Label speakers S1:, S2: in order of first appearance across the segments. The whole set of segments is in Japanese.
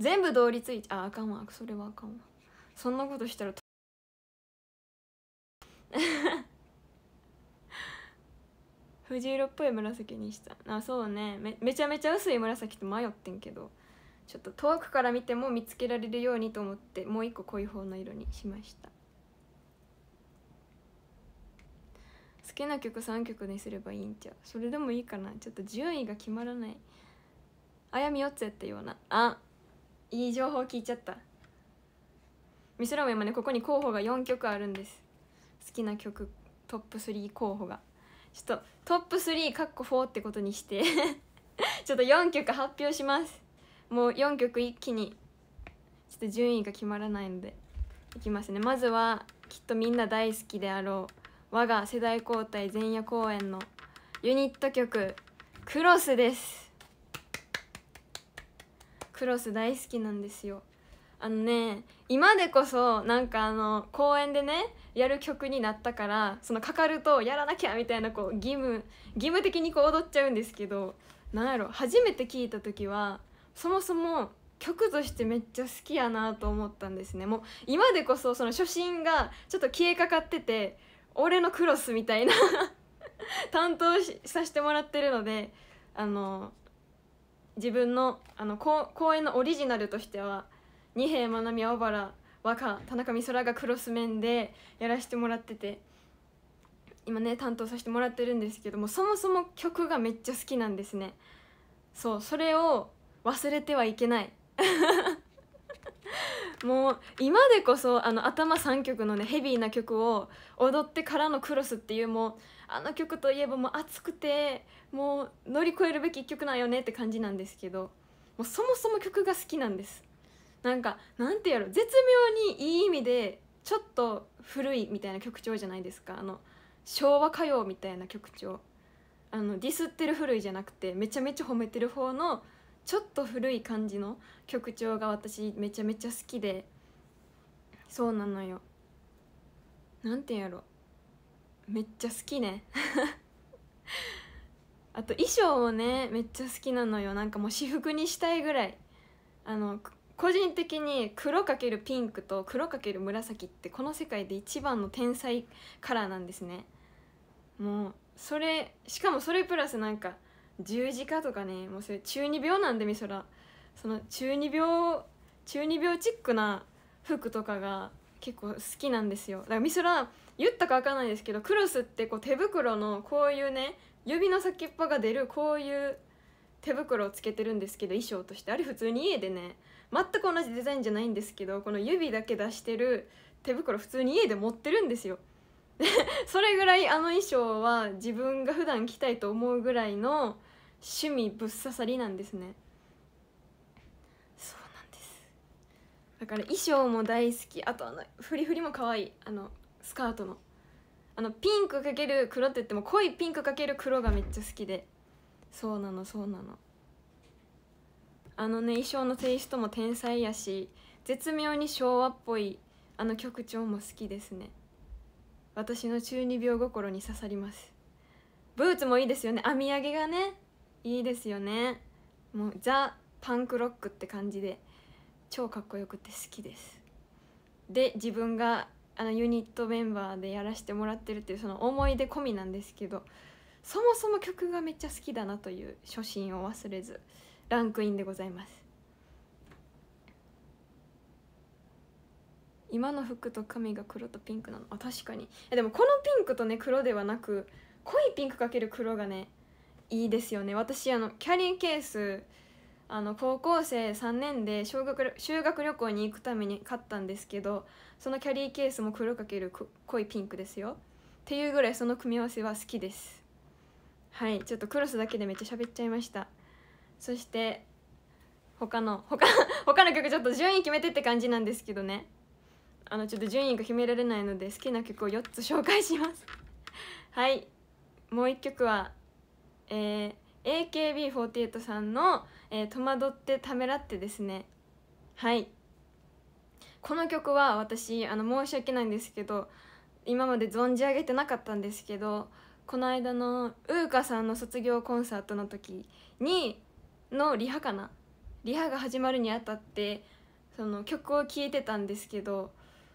S1: 全部同率1ああかんわそれはあかんわそんなことしたら 藤色っぽい紫にしたあそうねめめちゃめちゃ薄い紫って迷ってんけどちょっと遠くから見ても見つけられるようにと思ってもう一個濃い方の色にしました好きな曲3曲にすればいいんちゃうそれでもいいかなちょっと順位が決まらないあやみよっつやったようなあいい情報聞いちゃったミスラも今ねここに候補が4曲あるんです好きな曲トップ3候補がちょっとトップ3かっこ4ってことにして ちょっと4曲発表しますもう4曲一気にちょっと順位が決まらないのでいきますねまずはきっとみんな大好きであろう我が世代交代前夜公演のユニット曲「クロス」ですクロス大好きなんですよあのね今でこそなんかあの公演でねやる曲になったからそのかかるとやらなきゃみたいなこう義務義務的にこう踊っちゃうんですけどなんやろ初めて聞いた時はそもそも曲としてめっちゃ好きやなと思ったんですねもう今でこそその初心がちょっと消えかかってて俺のクロスみたいな 担当させてもらってるのであの自分のあの公演のオリジナルとしては二瓶真奈美青原和歌田中美空がクロス面でやらせてもらってて今ね担当させてもらってるんですけどもそもそも曲がめっちゃ好きなんですねそうそれを忘れてはいけない もう今でこそあの頭3曲のねヘビーな曲を踊ってからの「クロス」っていうもうあの曲といえばもう熱くてもう乗り越えるべき一曲なんよねって感じなんですけどもうそもそも曲が好きなんですなんかなんてやろ絶妙にいい意味でちょっと古いみたいな曲調じゃないですかあの昭和歌謡みたいな曲調あのディスってる古いじゃなくてめちゃめちゃ褒めてる方のちょっと古い感じの曲調が私めちゃめちゃ好きでそうなのよなんてやろめっちゃ好きね あと衣装もねめっちゃ好きなのよなんかもう私服にしたいぐらいあの個人的に黒×ピンクと黒×紫ってこの世界で一番の天才カラーなんですねもうそれしかもそれプラスなんか十字架とかねもうそれ中二病なんでみそらその中二病中二病チックな服とかが結構好きなんですよだからみそら言ったか分かんないですけどクロスってこう手袋のこういうね指の先っぽが出るこういう手袋をつけてるんですけど衣装としてあれ普通に家でね全く同じデザインじゃないんですけどこの指だけ出してる手袋普通に家で持ってるんですよ それぐらいあの衣装は自分が普段着たいと思うぐらいの趣味ぶっ刺さりなんですねそうなんですだから衣装も大好きあとあのフリフリも可愛いあのスカートのあのピンクかける黒って言っても濃いピンクかける黒がめっちゃ好きでそうなのそうなのあのね衣装のテイストも天才やし絶妙に昭和っぽいあの曲調も好きですね私の中二病心に刺さりますブーツもいいですよね編み上げがねいいですよねもうザ・パンクロックって感じで超かっこよくて好きですで自分があのユニットメンバーでやらせてもらってるっていうその思い出込みなんですけどそもそも曲がめっちゃ好きだなという初心を忘れずランクインでございます今の服と髪が黒とピンクなのあ確かにでもこのピンクとね黒ではなく濃いピンクかける黒がねいいですよね私あのキャリーケースあの高校生3年で修学修学旅行に行くために買ったんですけどそのキャリーケースも黒かける濃いピンクですよっていうぐらいその組み合わせは好きですはいちょっとクロスだけでめっちゃ喋っちゃいましたそして他の他 他の曲ちょっと順位決めてって感じなんですけどねあのちょっと順位が決められないので好きな曲を4つ紹介しますはいもう1曲はえー AKB48 さんの、えー、戸惑ってためらって」ですねはいこの曲は私あの申し訳ないんですけど今まで存じ上げてなかったんですけどこの間のうーかさんの卒業コンサートの時にのリハかなリハが始まるにあたってその曲を聴いてたんですけど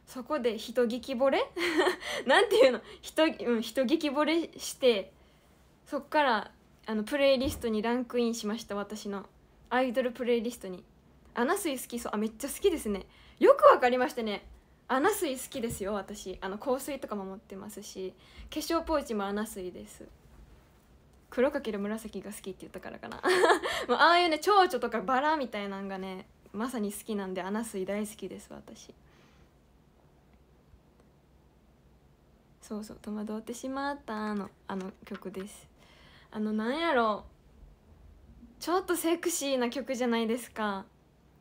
S1: そこで人聞き惚れ なんていうの人,、うん、人聞き惚れしてそっからあのプレイリストにランクインしました私のアイドルプレイリストにアナスイ好きそうあめっちゃ好きですねよくわかりましたねアナスイ好きですよ私あの香水とかも持ってますし化粧ポーチもアナスイです黒かける紫が好きって言ったからかなもう ああいうね蝶々とかバラみたいなんがねまさに好きなんでアナスイ大好きです私そうそう戸惑ってしまったのあの曲ですあのなんやろちょっとセクシーな曲じゃないですか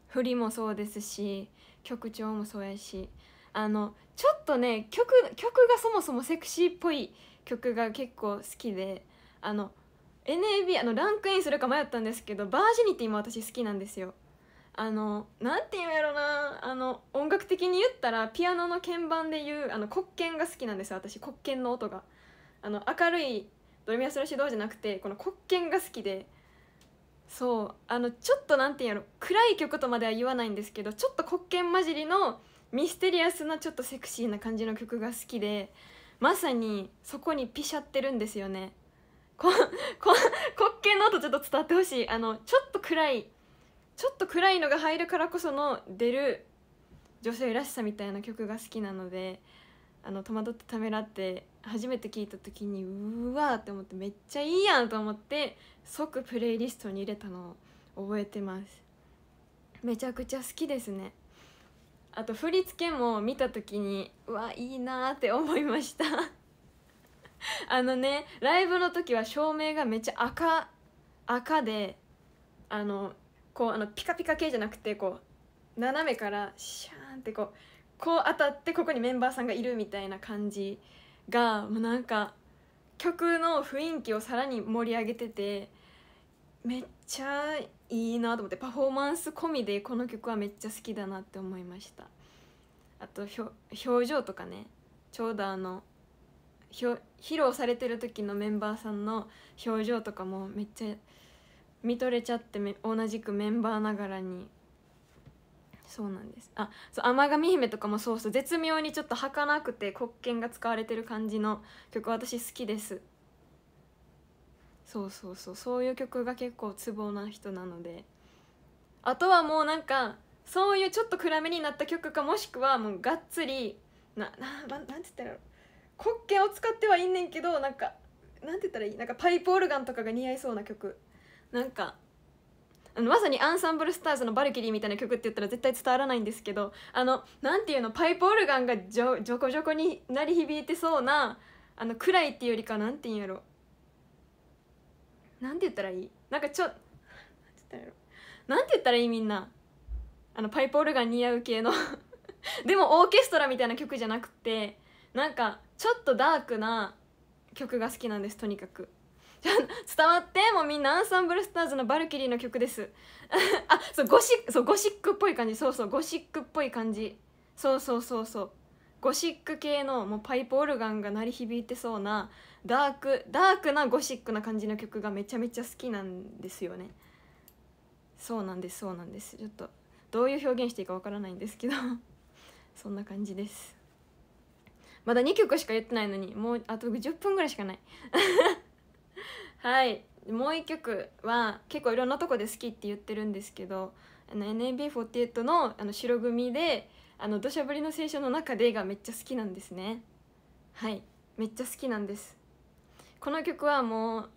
S1: 振りもそうですし曲調もそうやしあのちょっとね曲曲がそもそもセクシーっぽい曲が結構好きであの NAB あのランクインするか迷ったんですけど「バージニティ」も私好きなんですよ。あのなんて言うんやろなあの音楽的に言ったらピアノの鍵盤でいうあの黒鍵が好きなんです私黒鍵の音があの明るいドレミア・スソシドじゃなくてこの黒鍵が好きでそうあのちょっと何て言うんやろ暗い曲とまでは言わないんですけどちょっと黒鍵混じりのミステリアスなちょっとセクシーな感じの曲が好きでまさにそこにピシャってるんですよねここ黒鍵の音ちょっと伝わってほしいあのちょっと暗いちょっと暗いのが入るからこその出る女性らしさみたいな曲が好きなのであの戸惑ってためらって初めて聞いた時にうわーって思ってめっちゃいいやんと思って即プレイリストに入れたのを覚えてますめちゃくちゃ好きですねあと振り付けも見た時にうわいいなって思いました あのねライブの時は照明がめっちゃ赤赤であのこうあのピカピカ系じゃなくてこう斜めからシャーンってこうこう当たってここにメンバーさんがいるみたいな感じがもうなんか曲の雰囲気をさらに盛り上げててめっちゃいいなと思ってパフォーマンス込みでこの曲はめっちゃ好きだなって思いましたあと表情とかねちょうどあの披露されてる時のメンバーさんの表情とかもめっちゃ見とれちゃって同じくメンバーながらにそうなんですあそう天神姫とかもそうそう絶妙にちょっと儚くて黒剣が使われてる感じの曲私好きですそうそうそうそういう曲が結構ツボな人なのであとはもうなんかそういうちょっと暗めになった曲かもしくはもうがっつりななななんて言ったらいい黒剣を使ってはいんねんけどなんかなんて言ったらいいなんかパイプオルガンとかが似合いそうな曲なんかあのまさにアンサンブルスターズの「バルキリー」みたいな曲って言ったら絶対伝わらないんですけどあのなんていうのパイプオルガンがジョジョコジョコに鳴り響いてそうなあの暗いっていうよりかなんて言うんやろなんて言ったらいいなんかちょなんて言ったらいいみんなあのパイプオルガン似合う系の でもオーケストラみたいな曲じゃなくてなんかちょっとダークな曲が好きなんですとにかく伝わってもうみんなアンサンブルスターズの「バルキリー」の曲です あそうゴシックそうゴシックっぽい感じそうそうゴシックっぽい感じそうそうそうそうゴシック系のもうパイプオルガンが鳴り響いてそうなダークダークなゴシックな感じの曲がめちゃめちゃ好きなんですよねそうなんですそうなんですちょっとどういう表現していいかわからないんですけど そんな感じですまだ2曲しか言ってないのにもうあと10分ぐらいしかないはいもう一曲は結構いろんなとこで好きって言ってるんですけどあの NAB48 のあの白組で「あの土砂降りの青春の中で」がめっちゃ好きなんですねはいめっちゃ好きなんですこの曲はも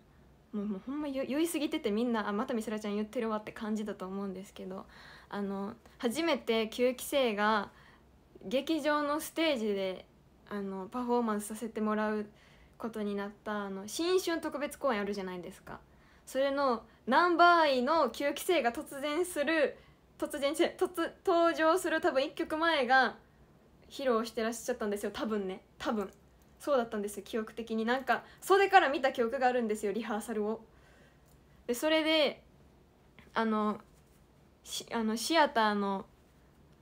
S1: うもうもうほんま酔いすぎててみんな「あまた美空ちゃん言ってるわ」って感じだと思うんですけどあの初めて9期生が劇場のステージであのパフォーマンスさせてもらうことになったあの新春特別公演あるじゃないですかそれの何倍の9期生が突然する突然突登場する多分1曲前が披露してらっしゃったんですよ多分ね多分そうだったんですよ記憶的になんか袖から見た記憶があるんですよリハーサルをでそれであのあのシアターの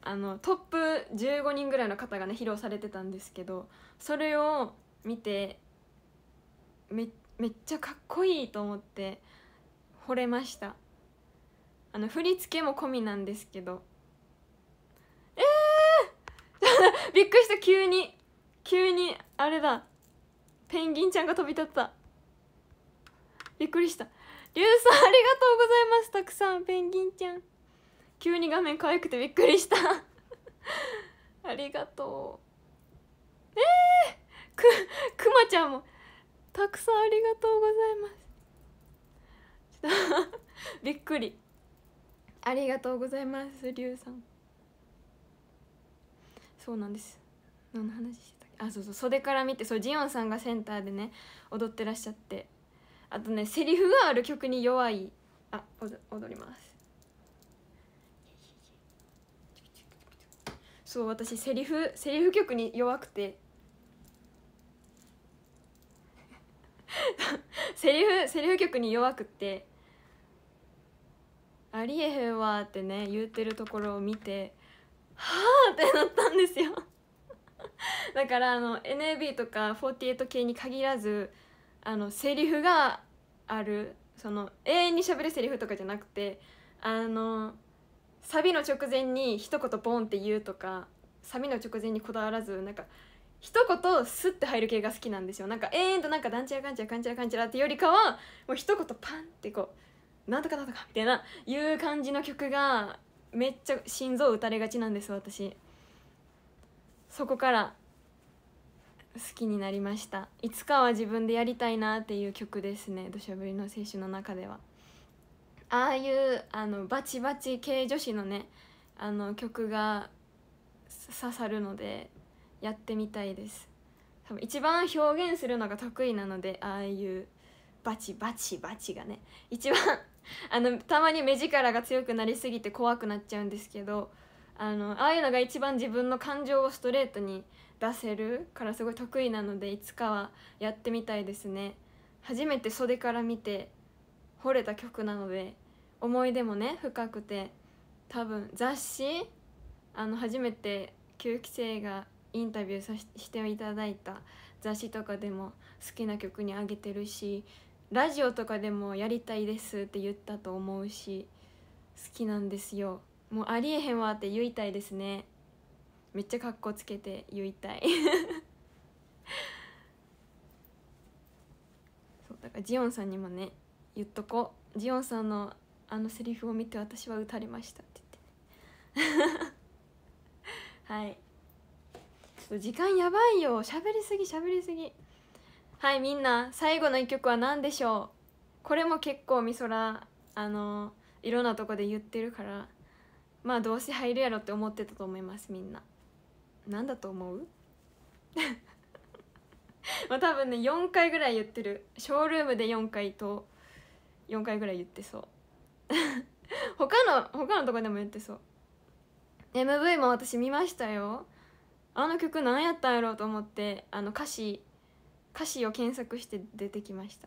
S1: あのトップ15人ぐらいの方がね披露されてたんですけどそれを見てめめっちゃかっこいいと思って惚れましたあの振り付けも込みなんですけどえー、びっくりした急に急にあれだペンギンちゃんが飛び立ったびっくりしたリュウさんありがとうございますたくさんペンギンちゃん急に画面可愛くてびっくりした ありがとうえー、くくまちゃんもたくさんありがとうございますびっくりありがとうございますりゅうさんそうなんです何の話してたっけあそうそう袖から見てそうジオンさんがセンターでね踊ってらっしゃってあとねセリフがある曲に弱いあ踊りますそう私セリフセリフ曲に弱くてセリフセリフ曲に弱くって「ありえへんわ」ってね言うてるところを見て「はあ!」ってなったんですよ だからあの NAB とか48系に限らずあのセリフがあるその永遠にしゃべるセリフとかじゃなくてあのサビの直前に一言ボンって言うとかサビの直前にこだわらずなんか一言スッて入る系が好きなんですよなんか永遠となんかダんちゃカかんちゃンかんちゃチかんちゃらってよりかはもう一言パンってこうなんとかなんとかみたいないう感じの曲がめっちゃ心臓打たれがちなんです私そこから好きになりましたいつかは自分でやりたいなっていう曲ですね土砂降りの青春の中ではああいうあのバチバチ系女子のねあの曲が刺さるのでやってみたいです多分一番表現するのが得意なのでああいうバチバチバチがね一番 あのたまに目力が強くなりすぎて怖くなっちゃうんですけどあのああいうのが一番自分の感情をストレートに出せるからすごい得意なのでいつかはやってみたいですね初めて袖から見て惚れた曲なので思い出もね深くて多分雑誌あの初めて吸気性がインタビューさしていただいた雑誌とかでも好きな曲にあげてるしラジオとかでもやりたいですって言ったと思うし好きなんですよもうありえへんわって言いたいですねめっちゃかっこつけて言いたい そうだからジオンさんにもね言っとこジオンさんのあのセリフを見て私は打たれましたって言って はいっと時間やばいよ喋りすぎ喋りすぎはいみんな最後の一曲は何でしょうこれも結構美空あのいろんなとこで言ってるからまあどうせ入るやろって思ってたと思いますみんな何だと思う まあ多分ね4回ぐらい言ってるショールームで4回と4回ぐらい言ってそう 他の他のとこでも言ってそう MV も私見ましたよあの曲何やったんやろうと思ってあの歌詞歌詞を検索して出てきました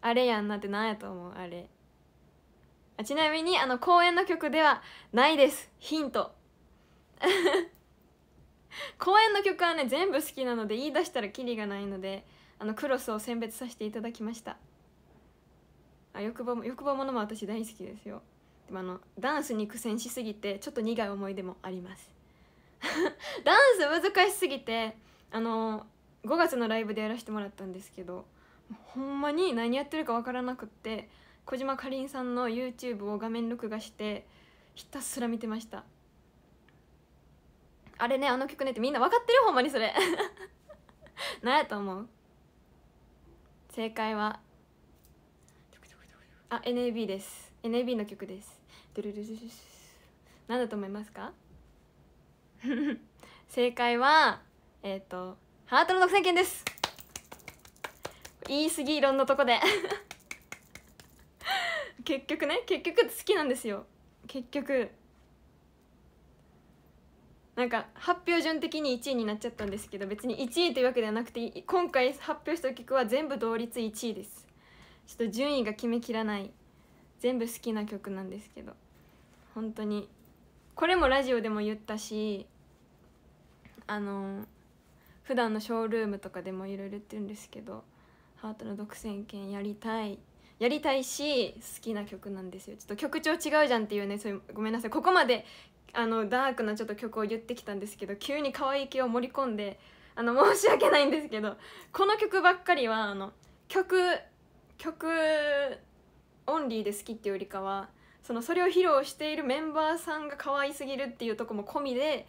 S1: あれやんなって何やと思うあれあちなみにあの公演の曲ではないですヒント 公演の曲はね全部好きなので言い出したらキリがないのであのクロスを選別させていただきましたあ欲望欲望ものも私大好きですよでもあのダンスに苦戦しすぎてちょっと苦い思い出もあります ダンス難しすぎてあの5月のライブでやらせてもらったんですけどほんまに何やってるか分からなくって小島かりんさんの YouTube を画面録画してひたすら見てましたあれねあの曲ねってみんな分かってるほんまにそれ何 やと思う正解はあ NAB です NAB の曲です何だと思いますか正解はえっ、ー、とハートの独占権です言い過ぎいろんなとこで 結局ね結局好きなんですよ結局なんか発表順的に1位になっちゃったんですけど別に1位というわけではなくて今回発表した曲は全部同率1位ですちょっと順位が決めきらない全部好きな曲なんですけど本当にこれもラジオでも言ったしあの普段のショールームとかでもいろいろ言ってるんですけど「ハートの独占権やりたい」やりたいし好きな曲なんですよちょっと曲調違うじゃんっていうねそういうごめんなさいここまであのダークなちょっと曲を言ってきたんですけど急に可愛い系を盛り込んであの申し訳ないんですけどこの曲ばっかりはあの曲曲オンリーで好きっていうよりかはそのそれを披露しているメンバーさんが可愛すぎるっていうとこも込みで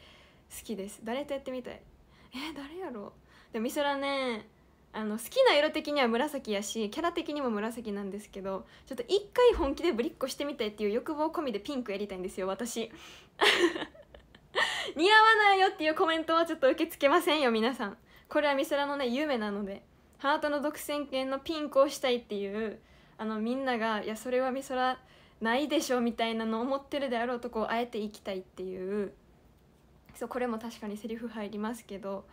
S1: 好きです誰とやってみたいえー、誰やろうで美空ねあの好きな色的には紫やしキャラ的にも紫なんですけどちょっと一回本気でぶりっこしてみたいっていう欲望込みでピンクやりたいんですよ私 似合わないよっていうコメントはちょっと受け付けませんよ皆さんこれは美空のね夢なのでハートの独占権のピンクをしたいっていうあのみんながいやそれは美空ないでしょみたいなのを思ってるであろうとこうあえて生きたいっていうそうこれも確かにセリフ入りますけど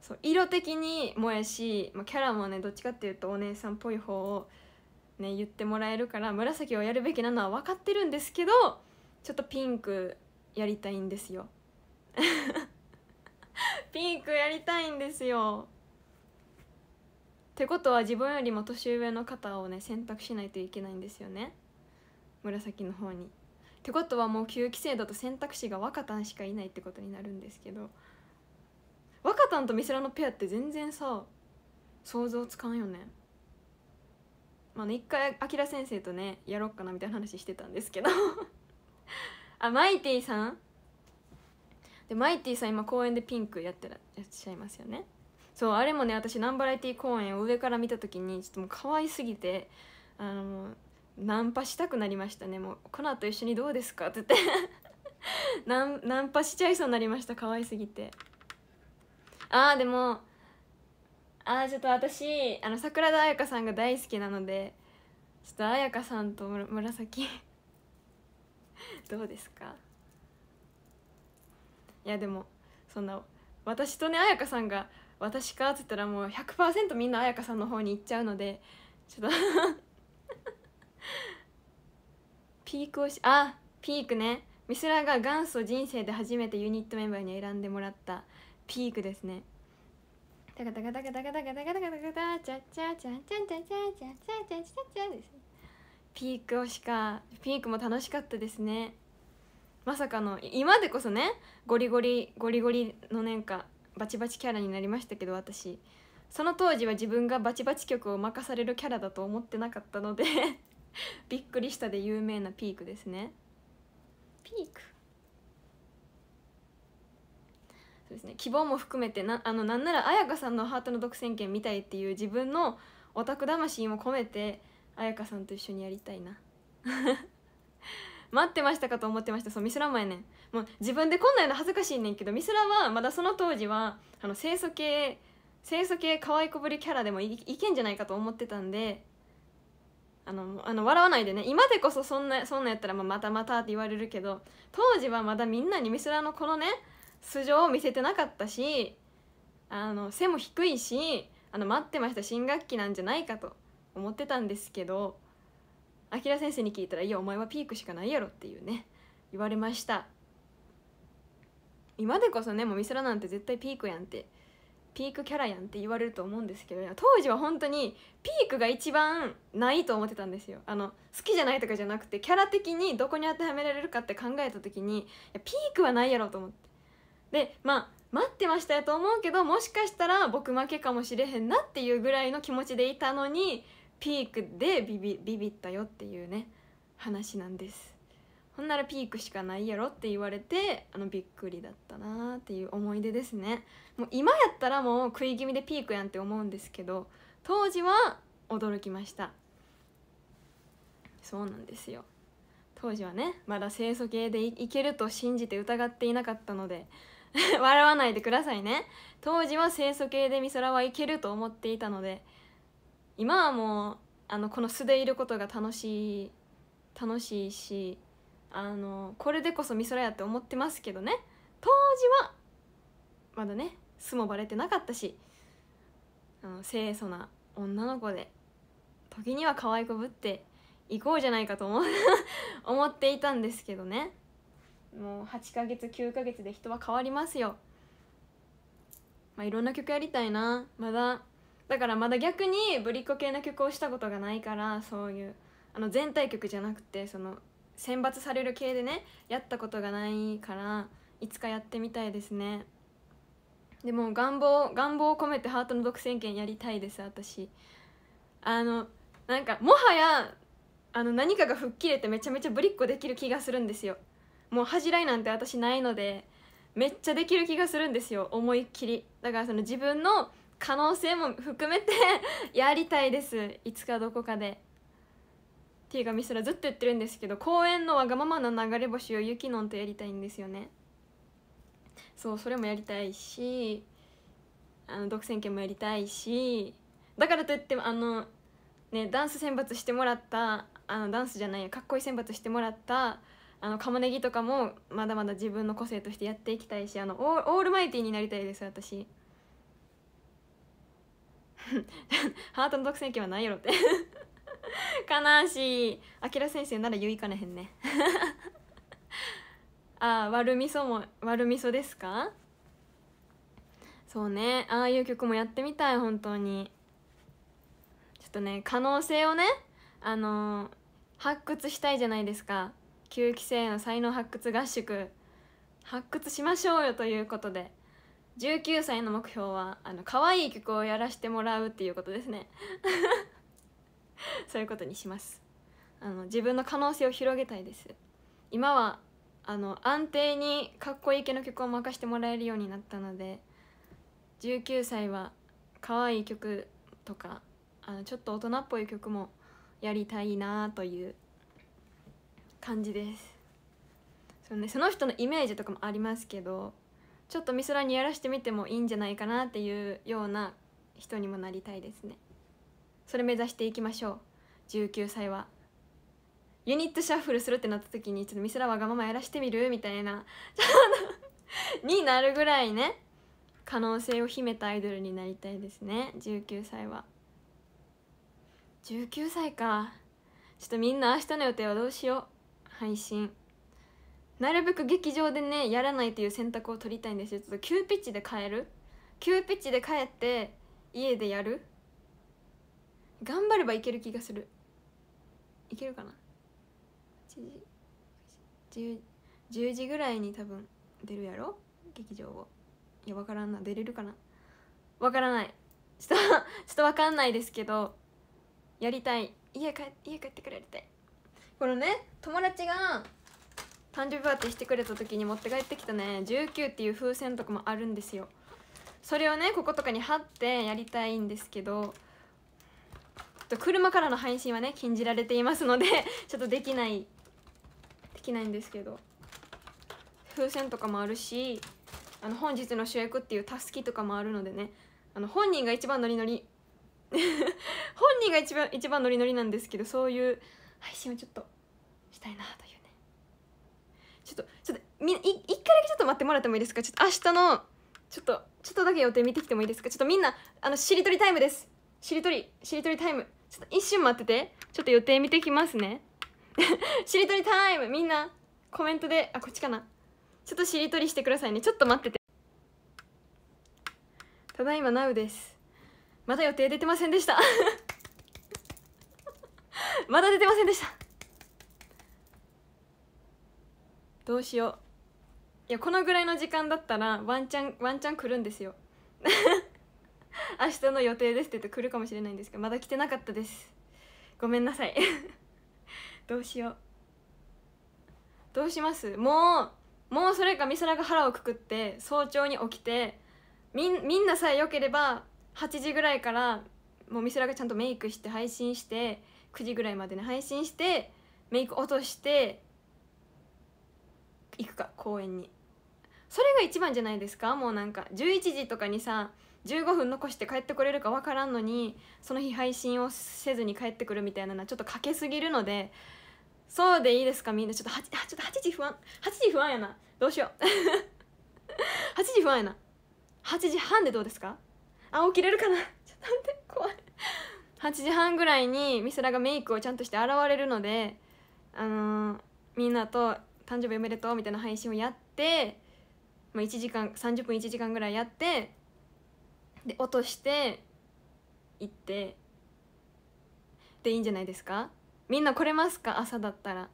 S1: そう色的にもやし、まあ、キャラもねどっちかっていうとお姉さんっぽい方を、ね、言ってもらえるから紫をやるべきなのは分かってるんですけどちょっとピンクやりたいんですよ ピンクやりたいんですよってことは自分よりも年上の方をね選択しないといけないんですよね紫の方に。ってことはもう旧期生だと選択肢が若んしかいないってことになるんですけど若んとミセラのペアって全然さ想像つかんよね。まあね一回あきら先生とねやろっかなみたいな話してたんですけどあマイティさんでマイティさん今公園でピンクやってらっしゃいますよねそうあれもね私ナンバラエティ公演を上から見た時にちょっともう可愛すぎてあのナンパしたくなりましたねもうコナと一緒にどうですかって言って ナンパしちゃいそうになりました可愛すぎてああでもああちょっと私あの桜田彩香さんが大好きなのでちょっと彩香さんと紫 どうですかいやでもそんな私とね彩香さんが「私か?」って言ったらもう100%みんな彩香さんの方に行っちゃうのでちょっと ピークをしあピークねミスラが元祖人生で初めてユニットメンバーに選んでもらったピークですねタカタカタカタカタカタカタカタカタチャチャチャチャチャチャチャチャチャチャチャですピークをしかピークも楽しかったですねまさかの今でこそねゴリゴリゴリゴリのなんかバチバチキャラになりましたけど私その当時は自分がバチバチ曲を任されるキャラだと思ってなかったので びっくりしたで有名なピークですねピークそうですね希望も含めてなあのなんなら綾香さんのハートの独占権見たいっていう自分のオタク魂も込めて綾香さんと一緒にやりたいな 待ってましたかと思ってましたそうミスラマやねんもう自分でこんなの恥ずかしいねんけどミスラはまだその当時はあの清楚系清楚系可愛こぶりキャラでもいいけんじゃないかと思ってたんであのあの笑わないでね今でこそそんなそんなやったらまたまたって言われるけど当時はまだみんなに見せらのこのね素性を見せてなかったしあの背も低いしあの待ってました新学期なんじゃないかと思ってたんですけどあきら先生に聞いたら「いやお前はピークしかないやろ」っていうね言われました今でこそねもうミスラなんて絶対ピークやんってピークキャラやんって言われると思うんですけど当時は本当にピークが一番ないと思ってたんですよあの好きじゃないとかじゃなくてキャラ的にどこに当てはめられるかって考えた時にピークはないやろと思ってでまあ待ってましたと思うけどもしかしたら僕負けかもしれへんなっていうぐらいの気持ちでいたのにピークでビビビビったよっていうね話なんです。ほんならピークしかないやろって言われてあのびっくりだったなっていう思い出ですねもう今やったらもう食い気味でピークやんって思うんですけど当時は驚きましたそうなんですよ当時はねまだ清楚系でいけると信じて疑っていなかったので 笑わないでくださいね当時は清楚系で美空はいけると思っていたので今はもうあのこの素でいることが楽しい楽しいしあのこれでこそ美空やって思ってますけどね当時はまだね素もバレてなかったしあの清楚な女の子で時には可愛こぶっていこうじゃないかと思 思っていたんですけどねもう8ヶ月9ヶ月で人は変わりますよまあいろんな曲やりたいなまだだからまだ逆にぶりっ子系の曲をしたことがないからそういうあの全体曲じゃなくてその選抜される系でねやったことがないからいつかやってみたいですねでも願望願望を込めてハートの独占権やりたいです私あのなんかもはやあの何かが吹っ切れてめちゃめちゃぶりっ子できる気がするんですよもう恥じらいなんて私ないのでめっちゃできる気がするんですよ思いっきりだからその自分の可能性も含めて やりたいですいつかどこかで。手紙すらずっと言ってるんですけど公園のわがままな流れ星をゆきのんとやりたいんですよねそうそれもやりたいしあの独占権もやりたいしだからといってあのねダンス選抜してもらったあのダンスじゃないやかっこいい選抜してもらったあの鴨ネギとかもまだまだ自分の個性としてやっていきたいしあのオールマイティーになりたいです私 ハートの独占権はないやろって 悲しいあきら先生なら言いかねへんね ああ悪味そも悪味噌ですかそうねああいう曲もやってみたい本当にちょっとね可能性をねあのー、発掘したいじゃないですか9期生の才能発掘合宿発掘しましょうよということで19歳の目標はあの可愛い曲をやらせてもらうっていうことですね そういうことにしますあの自分の可能性を広げたいです今はあの安定にかっこいい系の曲を任せてもらえるようになったので19歳は可愛い曲とかあのちょっと大人っぽい曲もやりたいなという感じですそね、その人のイメージとかもありますけどちょっと美空にやらしてみてもいいんじゃないかなっていうような人にもなりたいですね。それ目指していきましょう19歳はユニットシャッフルするってなった時にちょっとミスラわがままやらしてみるみたいな になるぐらいね可能性を秘めたアイドルになりたいですね19歳は19歳かちょっとみんな明日の予定はどうしよう配信なるべく劇場でねやらないという選択を取りたいんですよちょっと急ピッチで変える急ピッチで帰って家でやる頑張ればいける気がするいけるかな10 10時ぐらいに多分出るやろ劇場をいや分からんな出れるかな分からないちょっと ちょっと分かんないですけどやりたい家帰家帰ってくれる？たいこのね友達が誕生日パーティーしてくれた時に持って帰ってきたね19っていう風船とかもあるんですよそれをねこことかに貼ってやりたいんですけどと車からの配信はね禁じられていますので ちょっとできないできないんですけど風船とかもあるしあの本日の主役っていうたすきとかもあるのでねあの本人が一番ノリノリ 本人が一番一番ノリノリなんですけどそういう配信をちょっとしたいなというねちょっとちょっとみ一回だけちょっと待ってもらってもいいですかちょっと明日のちょっとちょっとだけ予定見てきてもいいですかちょっとみんなあのしりとりタイムですしりとりしりとりタイムちょっと一瞬待っててちょっと予定見てきますね しりとりタイムみんなコメントであこっちかなちょっとしりとりしてくださいねちょっと待っててただいま NOW ですまだ予定出てませんでした まだ出てませんでしたどうしよういやこのぐらいの時間だったらワンチャンワンチャン来るんですよ 明日の予定ですって言って来るかもしれないんですけどまだ来てなかったですごめんなさい どうしようどうしますもうもうそれか美空が腹をくくって早朝に起きてみみんなさえ良ければ8時ぐらいからもう美空がちゃんとメイクして配信して9時ぐらいまでに配信してメイク落として行くか公園にそれが一番じゃないですかもうなんか11時とかにさ15分残して帰ってこれるか分からんのにその日配信をせずに帰ってくるみたいなのはちょっとかけすぎるのでそうでいいですかみんなちょっと 8, ちょっと8時不安8時不安やなどうしよう8時 不安やな8時半でどうですかあ起きれるかなちょっと待って怖い8時半ぐらいにミスラがメイクをちゃんとして現れるのであのー、みんなと「誕生日おめでとう」みたいな配信をやって、まあ、1時間30分1時間ぐらいやってで落として行ってでいいんじゃないですかみんな来れますか朝だったら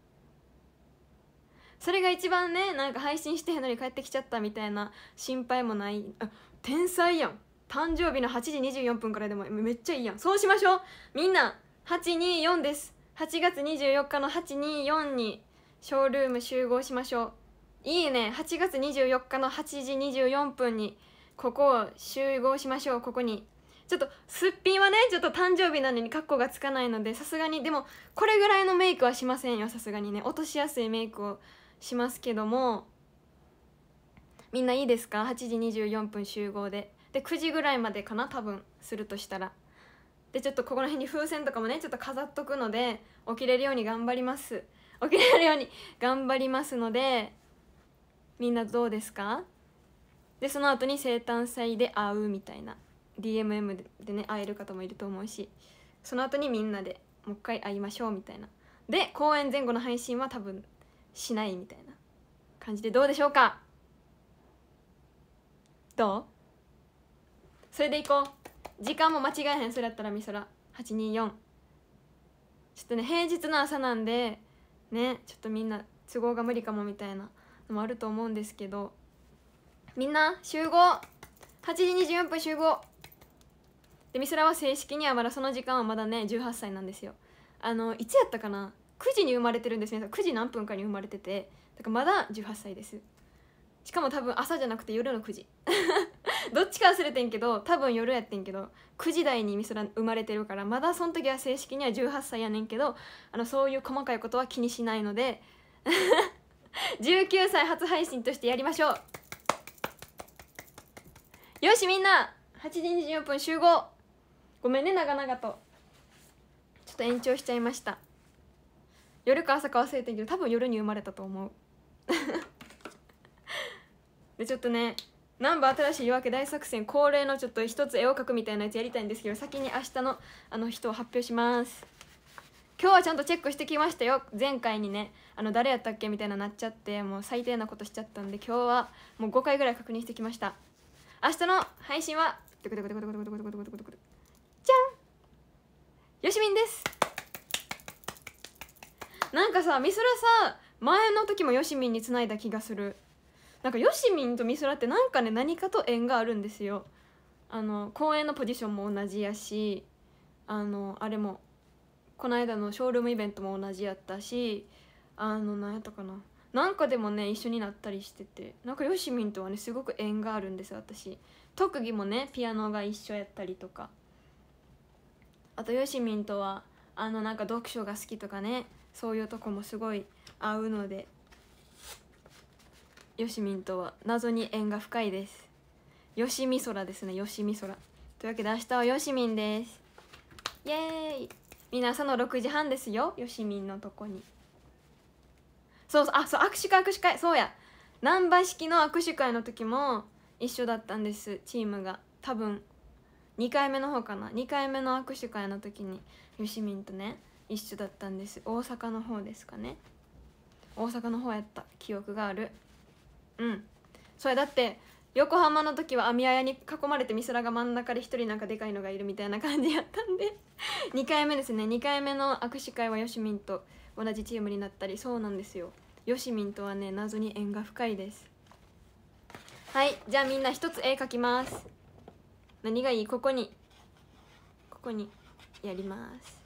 S1: それが一番ねなんか配信してへんのに帰ってきちゃったみたいな心配もないあ天才やん誕生日の8時24分からでもめっちゃいいやんそうしましょうみんな824です8月24日の824にショールーム集合しましょういいね8月24日の8時24分にここを集合しましょうここにちょっとすっぴんはねちょっと誕生日なのにカッコがつかないのでさすがにでもこれぐらいのメイクはしませんよさすがにね落としやすいメイクをしますけどもみんないいですか8時24分集合でで9時ぐらいまでかな多分するとしたらでちょっとここら辺に風船とかもねちょっと飾っとくので起きれるように頑張ります起きれるように頑張りますのでみんなどうですかでその後に生誕祭で会うみたいな DMM でね会える方もいると思うしその後にみんなでもう一回会いましょうみたいなで公演前後の配信は多分しないみたいな感じでどうでしょうかどうそれでいこう時間も間違えへんそれだったらみそら824ちょっとね平日の朝なんでねちょっとみんな都合が無理かもみたいなのもあると思うんですけどみんな集合8時24分集合でミスラは正式にはまだその時間はまだね18歳なんですよあのいつやったかな9時に生まれてるんですね9時何分かに生まれててだからまだ18歳ですしかも多分朝じゃなくて夜の9時 どっちか忘れてんけど多分夜やってんけど9時台にミスラ生まれてるからまだその時は正式には18歳やねんけどあのそういう細かいことは気にしないので19 歳初配信としてやりましょうよしみんな8時24分集合ごめんね長々とちょっと延長しちゃいました夜か朝か忘れてるけど多分夜に生まれたと思う でちょっとねナンバー新しい夜明け大作戦恒例のちょっと一つ絵を描くみたいなやつやりたいんですけど先に明日のあの人を発表します今日はちゃんとチェックしてきましたよ前回にねあの誰やったっけみたいななっちゃってもう最低なことしちゃったんで今日はもう5回ぐらい確認してきました明日の配信はじゃんよしみんですなんかさ美空らさ前の時もよしみんにつないだ気がするなんかよしみんと美空ってなんかね何かと縁があるんですよあの公演のポジションも同じやしあのあれもこの間のショールームイベントも同じやったしあの何やったかななんかでもね一緒になったりしててなんかよしみんとはねすごく縁があるんです私特技もねピアノが一緒やったりとかあとよしみんとはあのなんか読書が好きとかねそういうとこもすごい合うのでよしみんとは謎に縁が深いですよしみそらですねよしみそらというわけで明日はよしみんですイエーイみんな朝の6時半ですよよしみんのとこに。そうそうあそう握手会握手会そうや難波式の握手会の時も一緒だったんですチームが多分2回目の方かな2回目の握手会の時によしみんとね一緒だったんです大阪の方ですかね大阪の方やった記憶があるうんそれだって横浜の時は網やに囲まれて美空が真ん中で一人なんかでかいのがいるみたいな感じやったんで2回目ですね2回目の握手会はよしみんと同じチームになったりそうなんですよよしみんとはね謎に縁が深いですはいじゃあみんな一つ絵描きます何がいいここにここにやります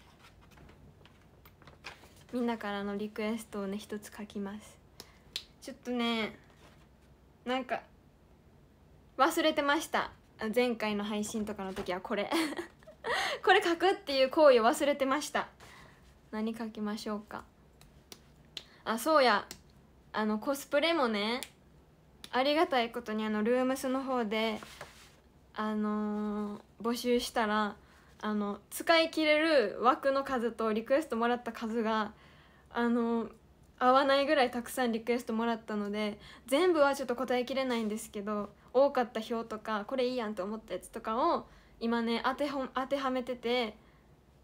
S1: みんなからのリクエストをね一つ描きますちょっとねなんか忘れてました前回の配信とかの時はこれ これ書くっていう行為を忘れてました何書きましょうかあそうやあのコスプレもねありがたいことにあのルームスの方であのー、募集したらあの使い切れる枠の数とリクエストもらった数があのー、合わないぐらいたくさんリクエストもらったので全部はちょっと答えきれないんですけど多かった表とかこれいいやんと思ったやつとかを今ね当てほ当てはめてて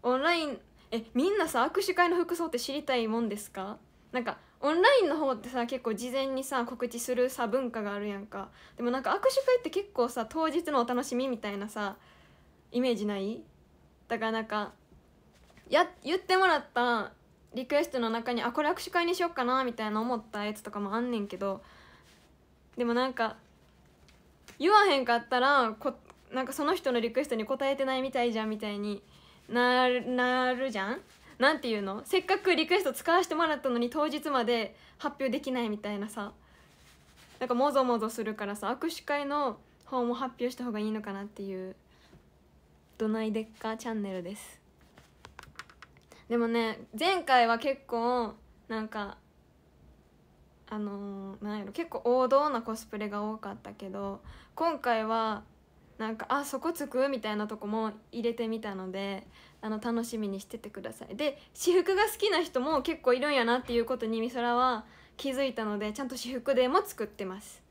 S1: オンラインえみんなさ握手会の服装って知りたいもんですかなんかオンラインの方ってさ結構事前にさ告知するさ文化があるやんかでもなんか握手会って結構さ当日のお楽しみみたいなさイメージないだからなんかや言ってもらったリクエストの中にあこれ握手会にしよっかなみたいな思ったやつとかもあんねんけどでもなんか言わへんかったらこなんかその人のリクエストに答えてないみたいじゃんみたいになるじゃんなんていうのせっかくリクエスト使わせてもらったのに当日まで発表できないみたいなさなんかもぞもぞするからさ握手会の方も発表した方がいいのかなっていうどないでっかチャンネルですでもね前回は結構なんかあのー、なんやろ結構王道なコスプレが多かったけど今回はなんかあそこつくみたいなとこも入れてみたのであの楽しみにしててくださいで私服が好きな人も結構いるんやなっていうことにみそらは気づいたのでちゃんと私服でも作ってます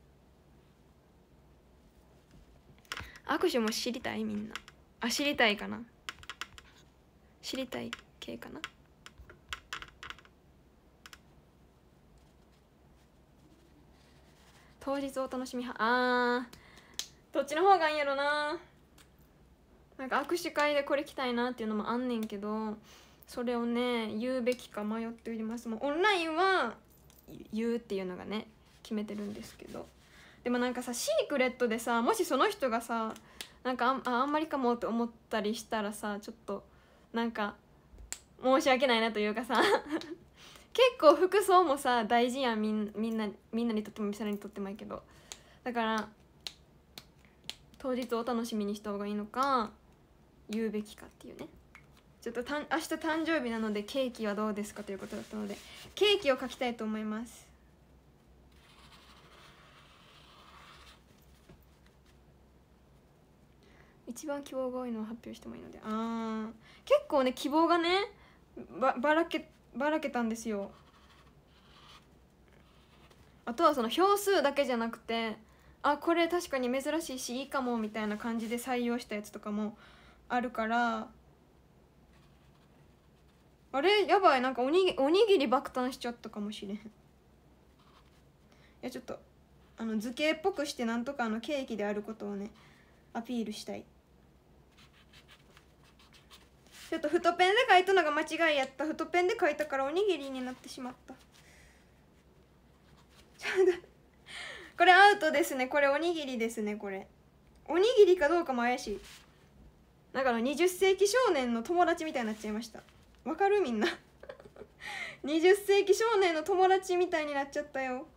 S1: 握手も知りたいみんなあ知りたいかな知りたい系かな当日お楽しみはあどっちの方がいいやろななんか握手会でこれ着たいなっていうのもあんねんけどそれをね言うべきか迷っておりますもうオンラインは言うっていうのがね決めてるんですけどでもなんかさシークレットでさもしその人がさなんかああんまりかもって思ったりしたらさちょっとなんか申し訳ないなというかさ 結構服装もさ大事やんみんなみんなにとってもみさらにとってもいいけどだから当日を楽しみにした方がいいのか言うべきかっていうねちょっとたん明日誕生日なのでケーキはどうですかということだったのでケーキを書きたいと思います一番希望が多いのを発表してもいいのであ結構ね希望がねばばらけばらけたんですよあとはその票数だけじゃなくてあこれ確かに珍しいしいいかもみたいな感じで採用したやつとかもあるからあれやばいなんかおにおにぎり爆誕しちゃったかもしれんいやちょっとあの図形っぽくしてなんとかあのケーキであることをねアピールしたいちょっと太ペンで書いたのが間違いやった太ペンで書いたからおにぎりになってしまったちょっとこれアウトですねこれおにぎりですねこれおにぎりかどうかも怪しいだから20世紀少年の友達みたいになっちゃいましたわかるみんな20世紀少年の友達みたいになっちゃったよ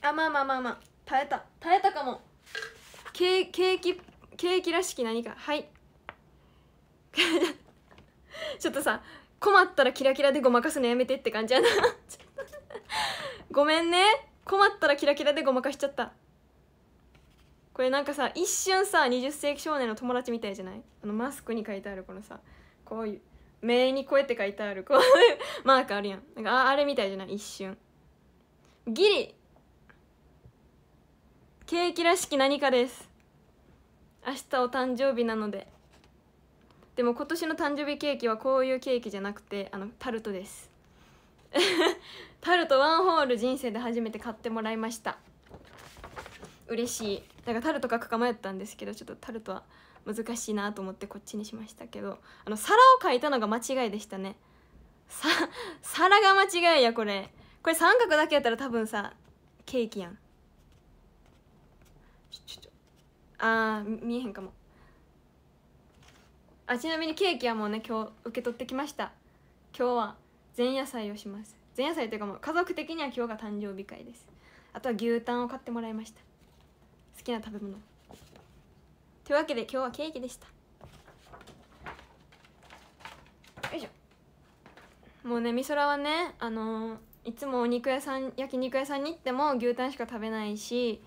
S1: あまあまあまあまあ耐えた耐えたかもケケーキケーキらしき何かはい ちょっとさ困ったらキラキラでごまかすのやめてって感じやなちょっと ごめんね困ったらキラキラでごまかしちゃったこれなんかさ一瞬さ20世紀少年の友達みたいじゃないあのマスクに書いてあるこのさこういう目にこうやって書いてあるこういう マークあるやんなんかああれみたいじゃない一瞬ギリケーキらしき何かです明日お誕生日なのででも今年の誕生日ケーキはこういうケーキじゃなくてあのタルトですタルトワンホール人生で初めて買ってもらいました嬉しいだからタルト書くか迷ったんですけどちょっとタルトは難しいなと思ってこっちにしましたけどあの皿を書いたのが間違いでしたねさ皿が間違いやこれこれ三角だけやったら多分さケーキやんあー見えへんかもあちなみにケーキはもうね今日受け取ってきました今日は前夜祭をします前夜祭というかもう家族的には今日が誕生日会ですあとは牛タンを買ってもらいました好きな食べ物というわけで今日はケーキでしたよいしょもうねみそらはねあのー、いつもお肉屋さん焼肉屋さんに行っても牛タンしか食べないし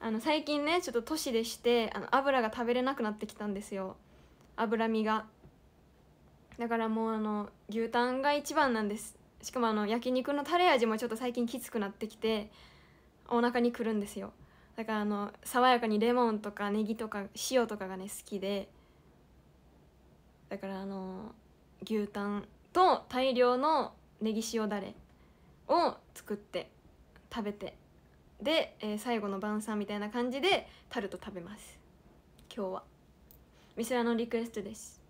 S1: あの最近ねちょっと年でしてあの油が食べれなくなってきたんですよ脂身がだからもうあの牛タンが一番なんですしかもあの焼肉のタレ味もちょっと最近きつくなってきてお腹にくるんですよだからあの爽やかにレモンとかネギとか塩とかがね好きでだからあの牛タンと大量のネギ塩だれを作って食べてで、えー、最後の晩餐みたいな感じでタルト食べます今日は店のリクエストです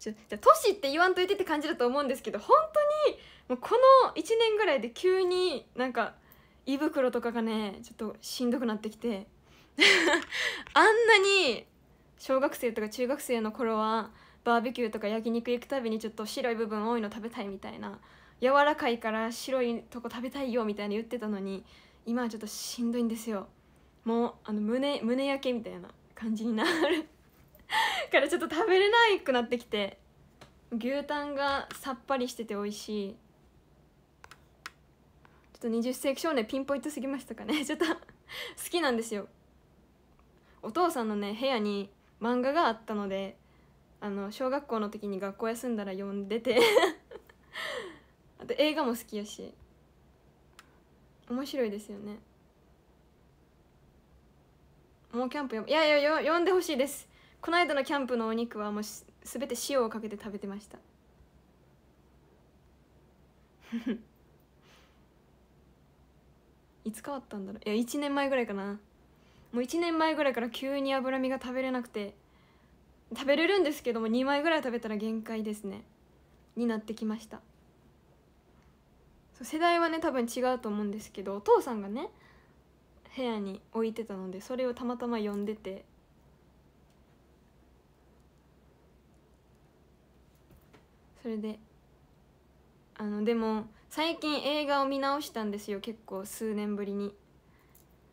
S1: ちょじゃ都市って言わんといてって感じだと思うんですけど本当にもうこの1年ぐらいで急になんか胃袋とかがねちょっとしんどくなってきて あんなに小学生とか中学生の頃はバーベキューとか焼肉行くたびにちょっと白い部分多いの食べたいみたいな柔らかいから白いとこ食べたいよみたいに言ってたのに今はちょっとしんどいんですよもうあの胸胸焼けみたいな感じになる からちょっと食べれないくなってきて牛タンがさっぱりしてて美味しいちょっと20世紀少年ピンポイントすぎましたかね ちょっと 好きなんですよお父さんのね部屋に漫画があったのであの小学校の時に学校休んだら読んでてあと映画も好きやし面白いですよねもうキャンプ読いやいや読んでほしいですこの間のキャンプのお肉はもう全て塩をかけて食べてました いつ変わったんだろういや1年前ぐらいかなもう1年前ぐらいから急に脂身が食べれなくて食べれるんですけども2枚ぐらい食べたら限界ですねになってきました世代はね多分違うと思うんですけどお父さんがね部屋に置いてたのでそれをたまたま読んでてそれであのでも最近映画を見直したんですよ結構数年ぶりに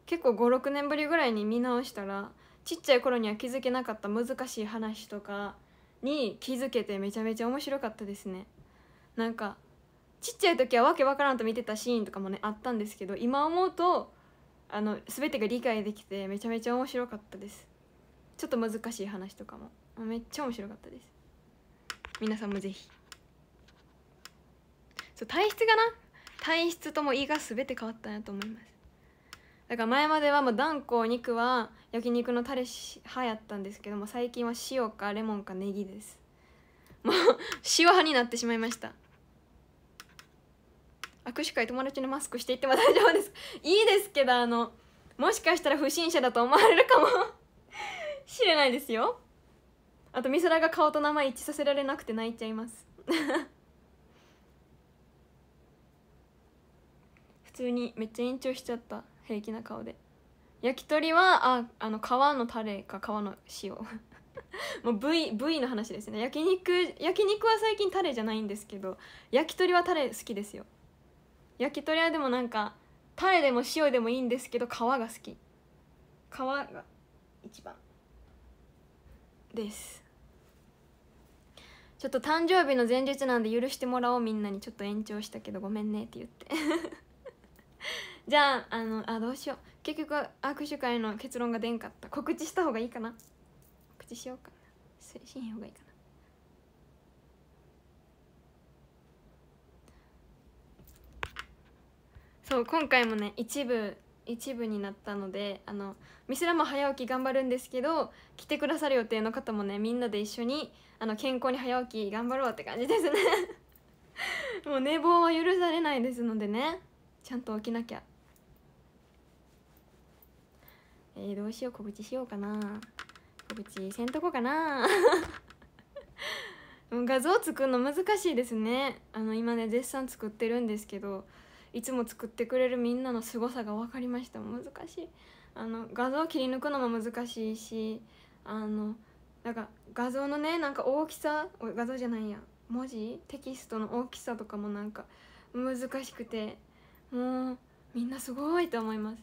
S1: 結構56年ぶりぐらいに見直したらちっちゃい頃には気づけなかった難しい話とかに気づけてめちゃめちゃ面白かったですねなんかちっちゃい時はわけわからんと見てたシーンとかもねあったんですけど今思うとあの全てが理解できてめちゃめちゃ面白かったですちょっと難しい話とかもめっちゃ面白かったです皆さんもぜひそう体質がな体質とも胃が全て変わったなと思いますだから前まではもう断固お肉は焼肉のタレ派やったんですけども最近は塩かレモンかネギですもう 塩派になってしまいました握手会友達のマスクしていっても大丈夫ですいいですけどあのもしかしたら不審者だと思われるかもし れないですよあと美空が顔と名前一致させられなくて泣いちゃいます 通にめっちゃ延長しちゃった平気な顔で焼き鳥はああの皮のタレか皮の塩 もう部位部位の話ですね焼肉焼肉は最近タレじゃないんですけど焼き鳥はタレ好きですよ焼き鳥はでもなんかタレでも塩でもいいんですけど皮が好き皮が一番ですちょっと誕生日の前日なんで許してもらおうみんなにちょっと延長したけどごめんねって言って じゃああのあどうしよう結局握手会の結論が出んかった告知した方がいいかな告知しようかなしんへん方がいいかなそう今回もね一部一部になったのであのミスラも早起き頑張るんですけど来てくださる予定の方もねみんなで一緒にあの健康に早起き頑張ろうって感じですね もう寝坊は許されないですのでねちゃんと起きなきゃえー、どうしよう小口しようかな小口せんとこかな もう画像作るの難しいですねあの今ね絶賛作ってるんですけどいつも作ってくれるみんなの凄さが分かりました難しいあの画像切り抜くのも難しいしあのなんか画像のねなんか大きさ画像じゃないや文字テキストの大きさとかもなんか難しくてもうみんなすごいと思いま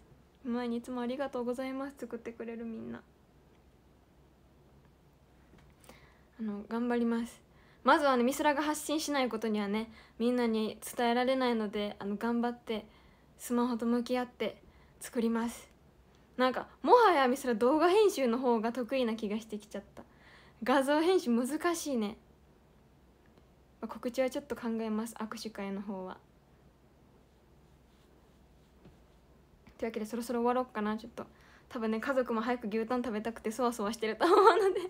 S1: す前にいつもありがとうございます作ってくれるみんなあの頑張りますまずはねミスラが発信しないことにはねみんなに伝えられないのであの頑張ってスマホと向き合って作りますなんかもはやミスラ動画編集の方が得意な気がしてきちゃった画像編集難しいね告知はちょっと考えます握手会の方は。というわけでそろそろ終わろうかなちょっと多分ね家族も早く牛タン食べたくてそわそわしてると思うので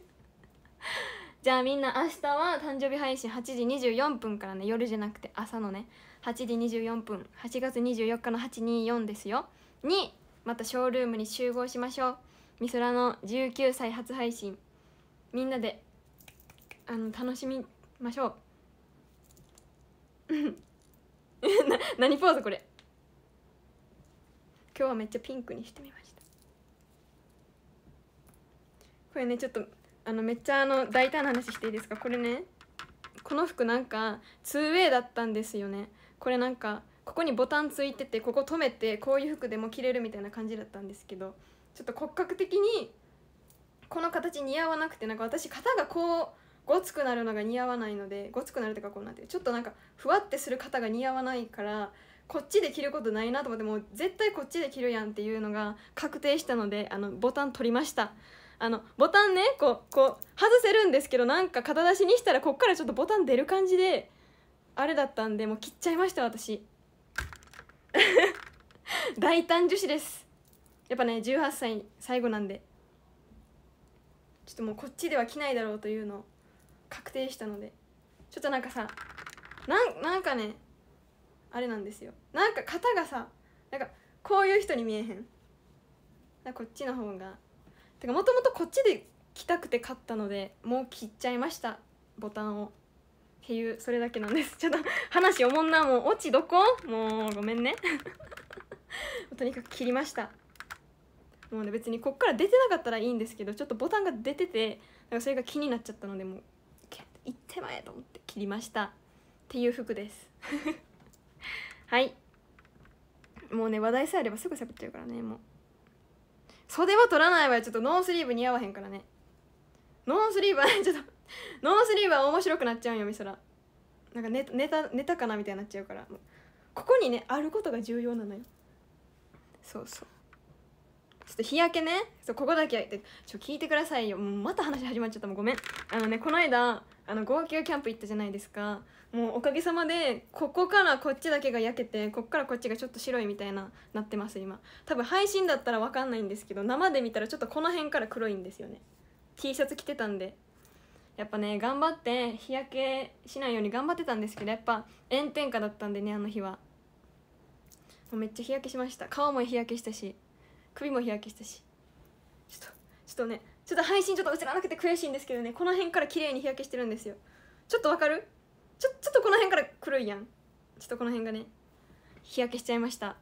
S1: じゃあみんな明日は誕生日配信8時24分からね夜じゃなくて朝のね8時24分8月24日の824ですよにまたショールームに集合しましょうみそらの19歳初配信みんなであの楽しみましょう 何ポーズこれ今日はめっちゃピンクにしてみましたこれねちょっとあのめっちゃあの大胆な話していいですかこれねこの服なんか 2way だったんですよねこれなんかここにボタンついててここ止めてこういう服でも着れるみたいな感じだったんですけどちょっと骨格的にこの形似合わなくてなんか私肩がこうごつくなるのが似合わないのでごつくなるというかこうなってちょっとなんかふわってする肩が似合わないからこっちで着ることないなと思ってもう絶対こっちで着るやんっていうのが確定したのであのボタン取りましたあのボタンねこうこう外せるんですけどなんか肩出しにしたらこっからちょっとボタン出る感じであれだったんでもう切っちゃいました私 大胆女子ですやっぱね18歳最後なんでちょっともうこっちでは着ないだろうというのを確定したのでちょっとなんかさなんなんかねあれなんですよなんか型がさなんかこういう人に見えへんこっちの方がてかもともとこっちで着たくて買ったのでもう切っちゃいましたボタンをっていうそれだけなんです ちょっと話おもんなもうオチどこもうごめんね とにかく切りましたもうね別にこっから出てなかったらいいんですけどちょっとボタンが出ててなんかそれが気になっちゃったのでもう行ってまえと思って切りましたっていう服です はいもうね話題さえあればすぐ喋っちゃうからねもう袖は取らないわよちょっとノースリーブ似合わへんからねノースリーブはねちょっとノースリーブは面白くなっちゃうんよみそらなんかネネタネタかなみたいになっちゃうからここにねあることが重要なのよそうそうちょっと日焼けねそうここだけちょちょ聞いてくださいよもうまた話始まっちゃったもんごめんあのねこの間あの号泣キャンプ行ったじゃないですかもうおかげさまでここからこっちだけが焼けてこっからこっちがちょっと白いみたいななってます今多分配信だったら分かんないんですけど生で見たらちょっとこの辺から黒いんですよね T シャツ着てたんでやっぱね頑張って日焼けしないように頑張ってたんですけどやっぱ炎天下だったんでねあの日はもうめっちゃ日焼けしました顔も日焼けしたし首も日焼けしたしちょっとちょっとねちょっと配信ちょっと映らなくて悔しいんですけどねこの辺から綺麗に日焼けしてるんですよちょっとわかるちょちょっとこの辺から黒いやんちょっとこの辺がね日焼けしちゃいました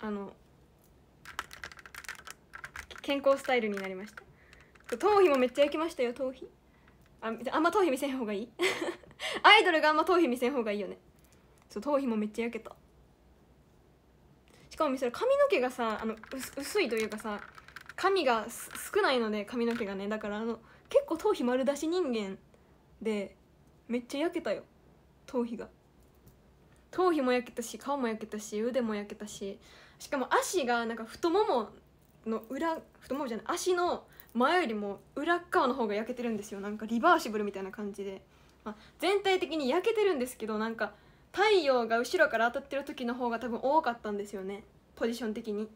S1: あの健康スタイルになりました頭皮もめっちゃ焼きましたよ頭皮ああんま頭皮見せん方がいい アイドルがあんま頭皮見せん方がいいよねそう頭皮もめっちゃ焼けたしかもそれ髪の毛がさあの薄いというかさ髪が少ないので髪の毛がねだからあの結構頭皮丸出し人間でめっちゃ焼けたよ頭皮が頭皮も焼けたし顔も焼けたし腕も焼けたししかも足がなんか太ももの裏太ももじゃない足の前よりも裏側の方が焼けてるんですよなんかリバーシブルみたいな感じで、まあ、全体的に焼けてるんですけどなんか太陽が後ろから当たってる時の方が多分多かったんですよねポジション的に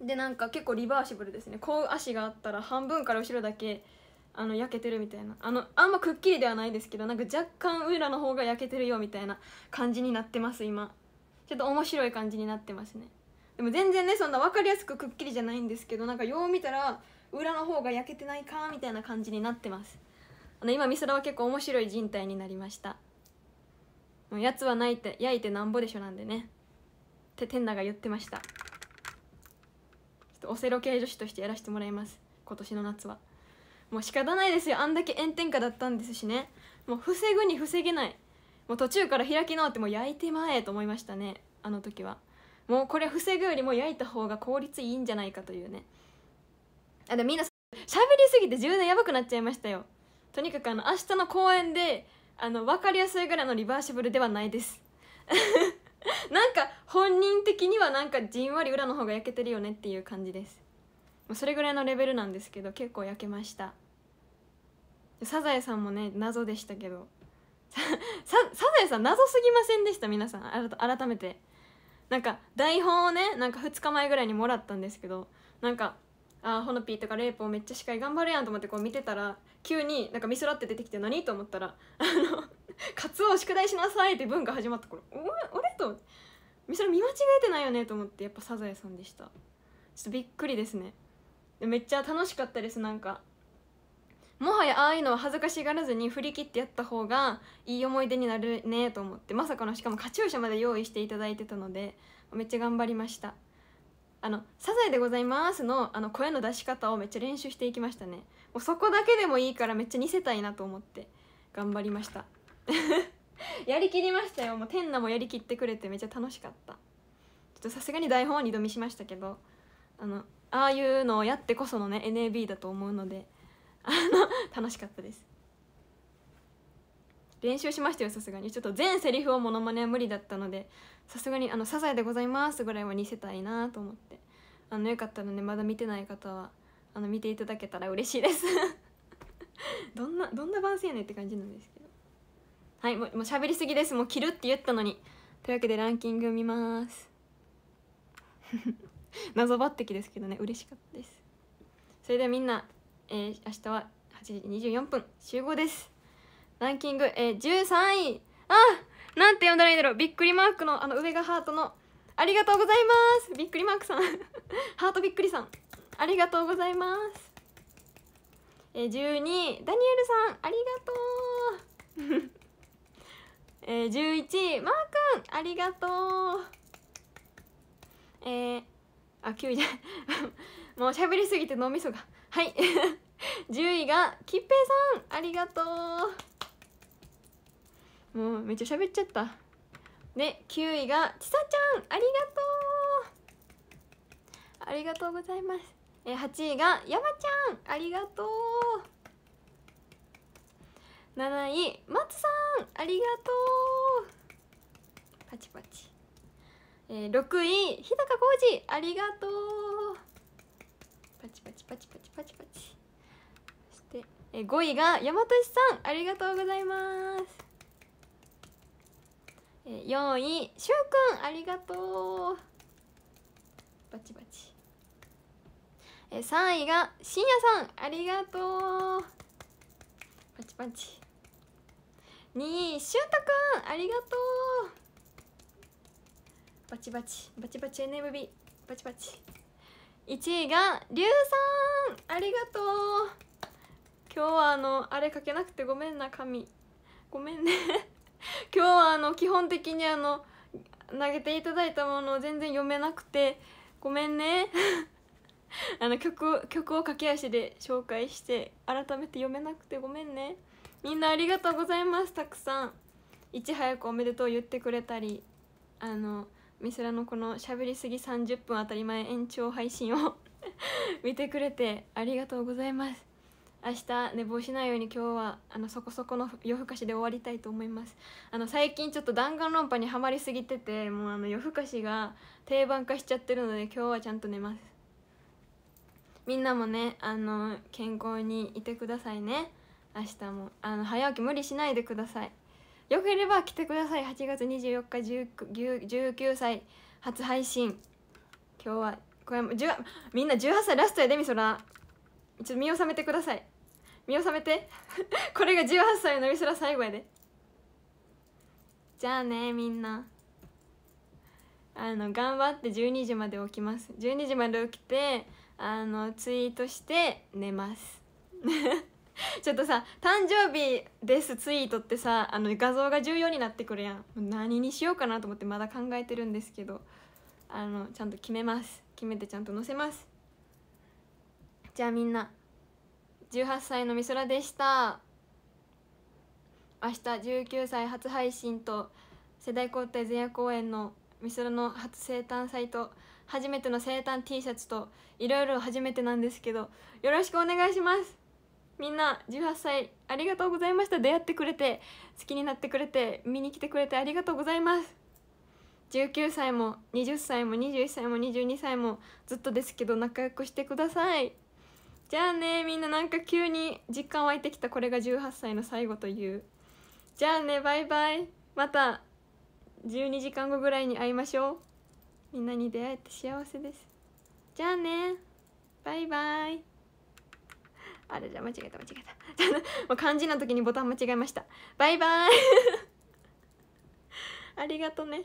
S1: でなんか結構リバーシブルですねこう足があったら半分から後ろだけあの焼けてるみたいなあのあんまくっきりではないですけどなんか若干ウイラの方が焼けてるよみたいな感じになってます今ちょっと面白い感じになってますねでも全然ねそんな分かりやすくくっきりじゃないんですけどなんかよう見たら裏の方が焼けてないかみたいな感じになってますあの今美空は結構面白い人体になりましたやつはないて焼いてなんぼでしょなんでねって天奈が言ってましたちょっとオセロ系女子としてやらせてもらいます今年の夏はもう仕方ないですよあんだけ炎天下だったんですしねもう防ぐに防げないもう途中から開き直ってもう焼いてまえと思いましたねあの時はもうこれ防ぐよりも焼いた方が効率いいんじゃないかというねあでみんな喋りすぎて充電やばくなっちゃいましたよとにかくあの明日の公演であの分かりやすいぐらいのリバーシブルではないです なんか本人的にはなんかじんわり裏の方が焼けてるよねっていう感じですそれぐらいのレベルなんですけど結構焼けましたサザエさんもね謎でしたけどサザエさん謎すぎませんでした皆さん改めてなんか台本をねなんか2日前ぐらいにもらったんですけどなんかあほのぴーとかレイプをめっちゃ司会頑張るやんと思ってこう見てたら急になんかミスらって出てきて何と思ったら「あの カツオを宿題しなさい」って文が始まった頃「お俺?」とミスら見間違えてないよねと思ってやっぱサザエさんでしたちょっとびっくりですねめっちゃ楽しかったですなんかもはやああいうのは恥ずかしがらずに振り切ってやった方がいい思い出になるねと思ってまさかのしかもカチューシャまで用意していただいてたのでめっちゃ頑張りましたあの「サザエでございますの」あの声の出し方をめっちゃ練習していきましたねもうそこだけでもいいからめっちゃ似せたいなと思って頑張りました やりきりましたよもう天ナもやりきってくれてめっちゃ楽しかったちょっとさすがに台本は二度見しましたけどあのああいうのをやってこそのね NAB だと思うのであの楽しかったです練習しましたよさすがにちょっと全セリフをモノマネは無理だったのでさすがにあの「サザエでございます」ぐらいは似せたいなと思ってあのよかったらねまだ見てない方はあの見ていただけたら嬉しいです どんなどんな番宣やねって感じなんですけどはいもうもう喋りすぎですもう切るって言ったのにというわけでランキング見ます 謎抜擢ですけどね嬉しかったですそれではみんな、えー、明日は8時24分集合ですランキング、えー、13位あなんて呼んだらいいんだろうびっくりマークのあの上がハートのありがとうございますびっくりマークさん ハートびっくりさんありがとうございますえー、12位ダニエルさんありがとう えー、11位マー君ありがとうえーあ9位じゃもう喋りすぎて脳みそがはい10位 がきっぺいさんありがとうもうめっちゃ喋っちゃったで9位がちさちゃんありがとうありがとうございますえ8位がやちゃんありがとう7位松さんありがとうパチパチえー、6位日高浩二ありがとうパチパチパチパチパチパチそして、えー、5位が山俊さんありがとうございます、えー、4位しゅうくんありがとうバチバチ、えー、3位がしんやさんありがとうパチパチ2位しゅうたくんありがとうバチバチバチバチ NMB バチバチ1位がりゅうさんありがとう今日はあのあれかけなくてごめんな神ごめんね 今日はあの基本的にあの投げていただいたものを全然読めなくてごめんね あの曲曲を駆け足で紹介して改めて読めなくてごめんねみんなありがとうございますたくさんいち早くおめでとう言ってくれたりあのミスラのこのべりすぎ30分当たり前延長配信を 見てくれてありがとうございます明日寝坊しないように今日はあのそこそこの夜更かしで終わりたいと思いますあの最近ちょっと弾丸論破にはまりすぎててもうあの夜更かしが定番化しちゃってるので今日はちゃんと寝ますみんなもねあの健康にいてくださいね明日もあの早起き無理しないでくださいよければ来てください8月24日 19, 19歳初配信今日はこれみんな18歳ラストやでみそらちょっと見納めてください見納めて これが18歳のみそら最後やでじゃあねみんなあの頑張って12時まで起きます12時まで起きてあのツイートして寝ます ちょっとさ「誕生日です」ツイートってさあの画像が重要になってくるやん何にしようかなと思ってまだ考えてるんですけどあのちゃんと決めます決めてちゃんと載せますじゃあみんな18歳のみそらでした明日19歳初配信と世代交代前夜公演のみそらの初生誕祭と初めての生誕 T シャツといろいろ初めてなんですけどよろしくお願いしますみんな18歳ありがとうございました出会ってくれて好きになってくれて見に来てくれてありがとうございます19歳も20歳も21歳も22歳もずっとですけど仲良くしてくださいじゃあねみんななんか急に実感湧いてきたこれが18歳の最後というじゃあねバイバイまた12時間後ぐらいに会いましょうみんなに出会えて幸せですじゃあねバイバイあれじゃ間違えた間違えた もう漢字の時にボタン間違えましたバイバーイ ありがとね